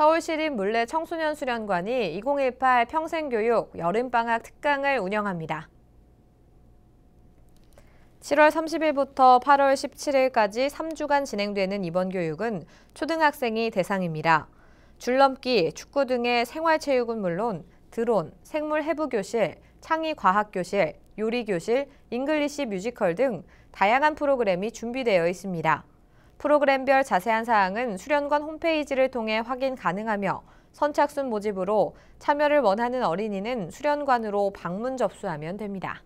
서울시립 물레 청소년 수련관이 2018 평생교육 여름방학 특강을 운영합니다. 7월 30일부터 8월 17일까지 3주간 진행되는 이번 교육은 초등학생이 대상입니다. 줄넘기, 축구 등의 생활체육은 물론 드론, 생물 해부교실, 창의과학교실, 요리교실, 잉글리시 뮤지컬 등 다양한 프로그램이 준비되어 있습니다. 프로그램별 자세한 사항은 수련관 홈페이지를 통해 확인 가능하며 선착순 모집으로 참여를 원하는 어린이는 수련관으로 방문 접수하면 됩니다.